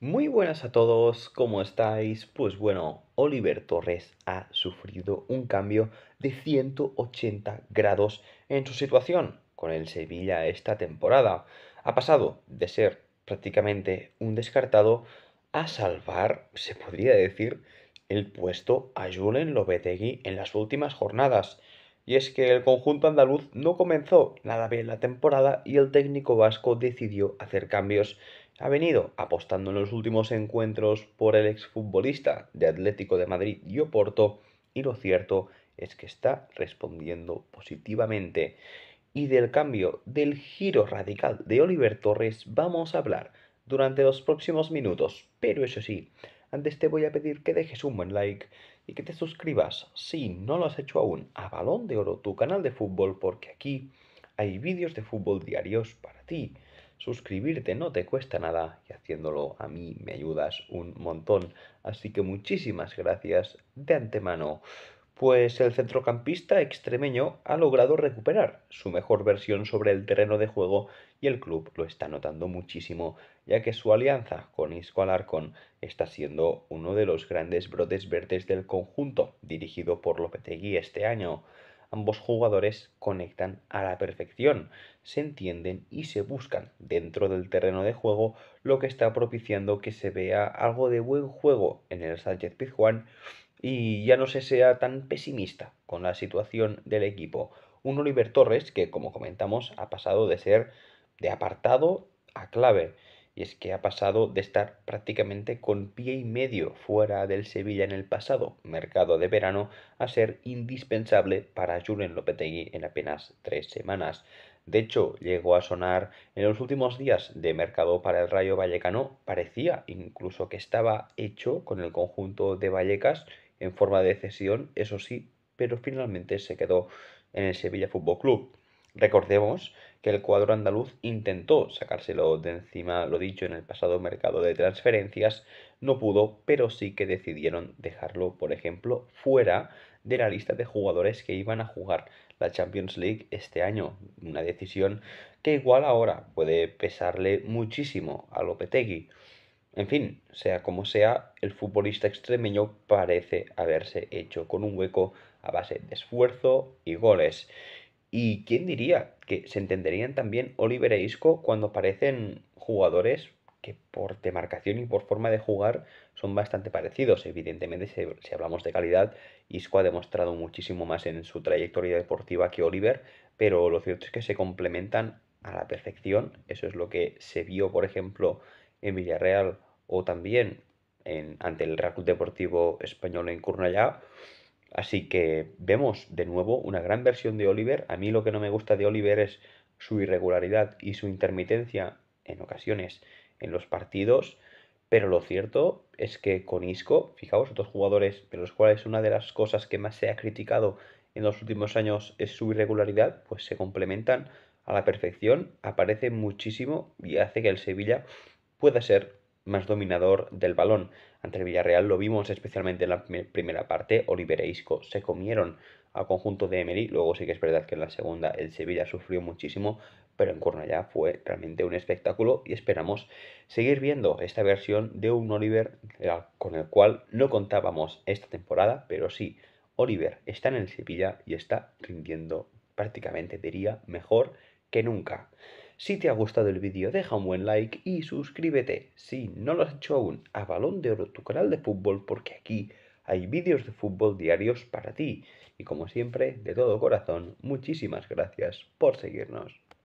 Muy buenas a todos, ¿cómo estáis? Pues bueno, Oliver Torres ha sufrido un cambio de 180 grados en su situación con el Sevilla esta temporada. Ha pasado de ser prácticamente un descartado a salvar, se podría decir, el puesto a Julen Lobetegui en las últimas jornadas. Y es que el conjunto andaluz no comenzó nada bien la temporada y el técnico vasco decidió hacer cambios ha venido apostando en los últimos encuentros por el exfutbolista de Atlético de Madrid y Oporto y lo cierto es que está respondiendo positivamente. Y del cambio, del giro radical de Oliver Torres vamos a hablar durante los próximos minutos, pero eso sí, antes te voy a pedir que dejes un buen like y que te suscribas, si no lo has hecho aún, a Balón de Oro, tu canal de fútbol, porque aquí hay vídeos de fútbol diarios para ti suscribirte, no te cuesta nada y haciéndolo a mí me ayudas un montón. Así que muchísimas gracias de antemano. Pues el centrocampista extremeño ha logrado recuperar su mejor versión sobre el terreno de juego y el club lo está notando muchísimo, ya que su alianza con Isco Alarcón está siendo uno de los grandes brotes verdes del conjunto dirigido por Lopetegui este año ambos jugadores conectan a la perfección, se entienden y se buscan dentro del terreno de juego, lo que está propiciando que se vea algo de buen juego en el Sánchez Pizjuán y ya no se sea tan pesimista con la situación del equipo. Un Oliver Torres que, como comentamos, ha pasado de ser de apartado a clave y es que ha pasado de estar prácticamente con pie y medio fuera del Sevilla en el pasado mercado de verano a ser indispensable para Julen Lopetegui en apenas tres semanas. De hecho, llegó a sonar en los últimos días de mercado para el Rayo Vallecano, parecía incluso que estaba hecho con el conjunto de Vallecas en forma de cesión, eso sí, pero finalmente se quedó en el Sevilla Fútbol Club. Recordemos que el cuadro andaluz intentó sacárselo de encima lo dicho en el pasado mercado de transferencias, no pudo, pero sí que decidieron dejarlo, por ejemplo, fuera de la lista de jugadores que iban a jugar la Champions League este año. Una decisión que igual ahora puede pesarle muchísimo a Lopetegui. En fin, sea como sea, el futbolista extremeño parece haberse hecho con un hueco a base de esfuerzo y goles. Y quién diría que se entenderían también Oliver e Isco cuando parecen jugadores que por demarcación y por forma de jugar son bastante parecidos. Evidentemente, si hablamos de calidad, Isco ha demostrado muchísimo más en su trayectoria deportiva que Oliver, pero lo cierto es que se complementan a la perfección. Eso es lo que se vio, por ejemplo, en Villarreal o también en, ante el Real Club Deportivo Español en Cornellá. Así que vemos de nuevo una gran versión de Oliver. A mí lo que no me gusta de Oliver es su irregularidad y su intermitencia en ocasiones en los partidos. Pero lo cierto es que con Isco, fijaos, otros jugadores de los cuales una de las cosas que más se ha criticado en los últimos años es su irregularidad, pues se complementan a la perfección, aparece muchísimo y hace que el Sevilla pueda ser más dominador del balón. Ante el Villarreal lo vimos especialmente en la primera parte. Oliver e Isco se comieron al conjunto de Emery. Luego sí que es verdad que en la segunda el Sevilla sufrió muchísimo, pero en Cornellá fue realmente un espectáculo y esperamos seguir viendo esta versión de un Oliver eh, con el cual no contábamos esta temporada, pero sí, Oliver está en el Sevilla y está rindiendo prácticamente, diría, mejor que nunca. Si te ha gustado el vídeo, deja un buen like y suscríbete, si no lo has hecho aún, a Balón de Oro, tu canal de fútbol, porque aquí hay vídeos de fútbol diarios para ti. Y como siempre, de todo corazón, muchísimas gracias por seguirnos.